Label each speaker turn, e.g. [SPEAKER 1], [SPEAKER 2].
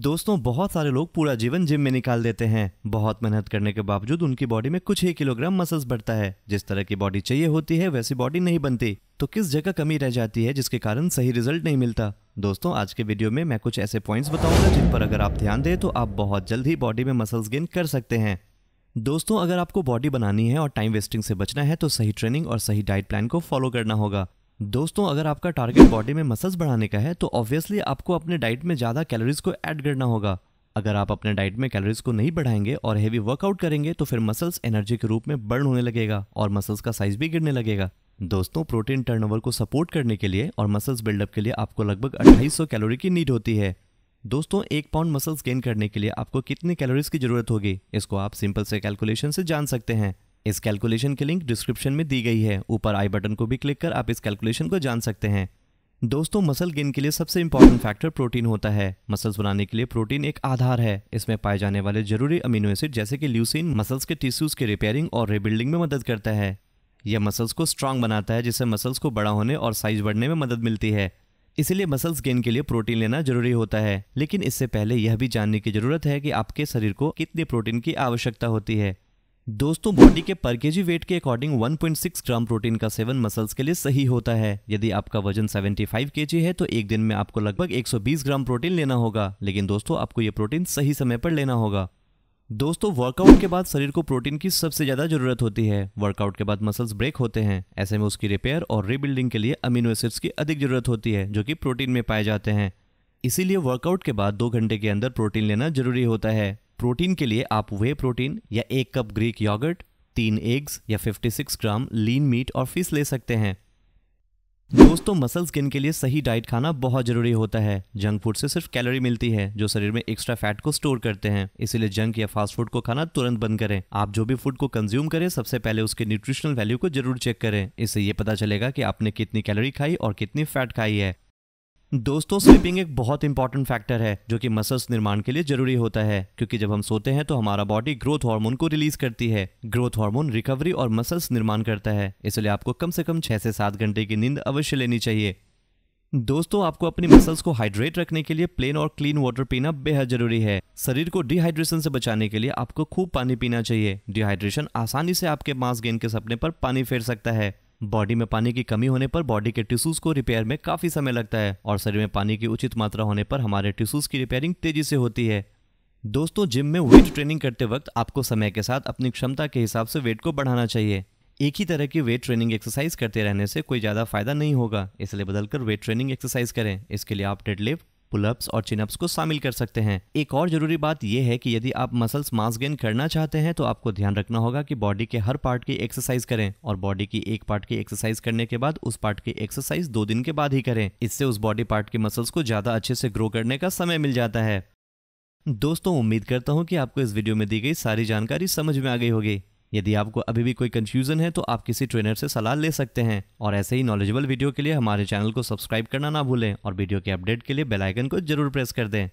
[SPEAKER 1] दोस्तों बहुत सारे लोग पूरा जीवन जिम में निकाल देते हैं बहुत मेहनत करने के बावजूद उनकी बॉडी में कुछ ही किलोग्राम मसल्स बढ़ता है जिस तरह की बॉडी चाहिए होती है वैसी बॉडी नहीं बनती तो किस जगह कमी रह जाती है जिसके कारण सही रिजल्ट नहीं मिलता दोस्तों आज के वीडियो में मैं कुछ ऐसे पॉइंट्स बताऊंगा जिन पर अगर आप ध्यान दें तो आप बहुत जल्द ही बॉडी में मसल्स गेन कर सकते हैं दोस्तों अगर आपको बॉडी बनानी है और टाइम वेस्टिंग से बचना है तो सही ट्रेनिंग और सही डाइट प्लान को फॉलो करना होगा दोस्तों अगर आपका टारगेट बॉडी में मसल्स बढ़ाने का है तो ऑब्वियसली आपको अपने डाइट में ज़्यादा कैलोरीज को ऐड करना होगा अगर आप अपने डाइट में कैलोरीज को नहीं बढ़ाएंगे और हेवी वर्कआउट करेंगे तो फिर मसल्स एनर्जी के रूप में बर्न होने लगेगा और मसल्स का साइज भी गिरने लगेगा दोस्तों प्रोटीन टर्नओवर को सपोर्ट करने के लिए और मसल्स बिल्डअप के लिए आपको लगभग 2800 कैलोरी की नीड होती है दोस्तों एक पाउंड मसल्स गेन करने के लिए आपको कितने कैलोरीज की जरूरत होगी इसको आप सिंपल से कैलकुलेशन से जान सकते हैं इस कैलकुलेशन की लिंक डिस्क्रिप्शन में दी गई है ऊपर आई बटन को भी क्लिक कर आप इस कैलकुलेशन को जान सकते हैं दोस्तों मसल गेन के लिए सबसे इंपॉर्टेंट फैक्टर प्रोटीन होता है मसल्स बनाने के लिए प्रोटीन एक आधार है इसमें पाए जाने वाले जरूरी अमीनो एसिड जैसे कि ल्यूसिन मसल्स के टिश्यूज के रिपेयरिंग और रिबिल्डिंग में मदद करता है यह मसल्स को स्ट्रांग बनाता है जिससे मसल्स को बड़ा होने और साइज बढ़ने में मदद मिलती है इसलिए मसल्स गेन के लिए प्रोटीन लेना जरूरी होता है लेकिन इससे पहले यह भी जानने की जरूरत है कि आपके शरीर को कितने प्रोटीन की आवश्यकता होती है दोस्तों बॉडी के पर के जी वेट के अकॉर्डिंग 1.6 ग्राम प्रोटीन का सेवन मसल्स के लिए सही होता है यदि आपका वजन 75 फाइव है तो एक दिन में आपको लगभग 120 ग्राम प्रोटीन लेना होगा लेकिन दोस्तों आपको ये प्रोटीन सही समय पर लेना होगा दोस्तों वर्कआउट के बाद शरीर को प्रोटीन की सबसे ज़्यादा जरूरत होती है वर्कआउट के बाद मसल्स ब्रेक होते हैं ऐसे में उसकी रिपेयर और रीबिल्डिंग के लिए अमीनो एसिड्स की अधिक जरूरत होती है जो कि प्रोटीन में पाए जाते हैं इसीलिए वर्कआउट के बाद दो घंटे के अंदर प्रोटीन लेना जरूरी होता है प्रोटीन के लिए आप वे प्रोटीन या एक कप ग्रीक योगर्ट तीन एग्स या 56 ग्राम लीन मीट और फिश ले सकते हैं दोस्तों मसल स्किन के लिए सही डाइट खाना बहुत जरूरी होता है जंक फूड से सिर्फ कैलोरी मिलती है जो शरीर में एक्स्ट्रा फैट को स्टोर करते हैं इसीलिए जंक या फास्ट फूड को खाना तुरंत बंद करें आप जो भी फूड को कंज्यूम करें सबसे पहले उसके न्यूट्रिशनल वैल्यू को जरूर चेक करें इससे ये पता चलेगा कि आपने कितनी कैलोरी खाई और कितनी फैट खाई है दोस्तों स्लीपिंग एक बहुत इंपॉर्टेंट फैक्टर है जो कि मसल्स निर्माण के लिए जरूरी होता है क्योंकि जब हम सोते हैं तो हमारा बॉडी ग्रोथ हार्मोन को रिलीज करती है ग्रोथ हार्मोन रिकवरी और मसल्स निर्माण करता है इसलिए आपको कम से कम छह से सात घंटे की नींद अवश्य लेनी चाहिए दोस्तों आपको अपनी मसल्स को हाइड्रेट रखने के लिए प्लेन और क्लीन वाटर पीना बेहद जरूरी है शरीर को डिहाइड्रेशन से बचाने के लिए आपको खूब पानी पीना चाहिए डिहाइड्रेशन आसानी से आपके मास गेन के सपने पर पानी फेर सकता है बॉडी में पानी की कमी होने पर बॉडी के टिश्यूज को रिपेयर में काफी समय लगता है और शरीर में पानी की उचित मात्रा होने पर हमारे टिश्यूज की रिपेयरिंग तेजी से होती है दोस्तों जिम में वेट ट्रेनिंग करते वक्त आपको समय के साथ अपनी क्षमता के हिसाब से वेट को बढ़ाना चाहिए एक ही तरह की वेट ट्रेनिंग एक्सरसाइज करते रहने से कोई ज़्यादा फायदा नहीं होगा इसलिए बदलकर वेट ट्रेनिंग एक्सरसाइज करें इसके लिए आप डेडलिफ्ट पुलअप्स और चिनअप्स को शामिल कर सकते हैं एक और जरूरी बात यह है कि यदि आप मसल्स मास गेन करना चाहते हैं तो आपको ध्यान रखना होगा कि बॉडी के हर पार्ट की एक्सरसाइज करें और बॉडी की एक पार्ट की एक्सरसाइज करने के बाद उस पार्ट की एक्सरसाइज दो दिन के बाद ही करें इससे उस बॉडी पार्ट के मसल्स को ज्यादा अच्छे से ग्रो करने का समय मिल जाता है दोस्तों उम्मीद करता हूँ कि आपको इस वीडियो में दी गई सारी जानकारी समझ में आ गई होगी यदि आपको अभी भी कोई कंफ्यूजन है तो आप किसी ट्रेनर से सलाह ले सकते हैं और ऐसे ही नॉलेजेबल वीडियो के लिए हमारे चैनल को सब्सक्राइब करना ना भूलें और वीडियो के अपडेट के लिए बेलाइकन को जरूर प्रेस कर दें